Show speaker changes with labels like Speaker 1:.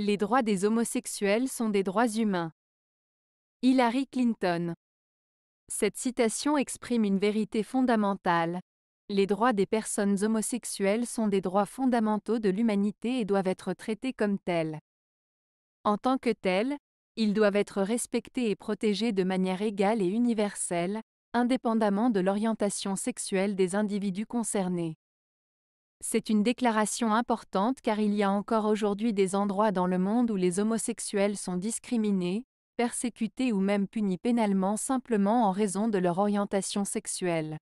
Speaker 1: Les droits des homosexuels sont des droits humains. Hillary Clinton. Cette citation exprime une vérité fondamentale. Les droits des personnes homosexuelles sont des droits fondamentaux de l'humanité et doivent être traités comme tels. En tant que tels, ils doivent être respectés et protégés de manière égale et universelle, indépendamment de l'orientation sexuelle des individus concernés. C'est une déclaration importante car il y a encore aujourd'hui des endroits dans le monde où les homosexuels sont discriminés, persécutés ou même punis pénalement simplement en raison de leur orientation sexuelle.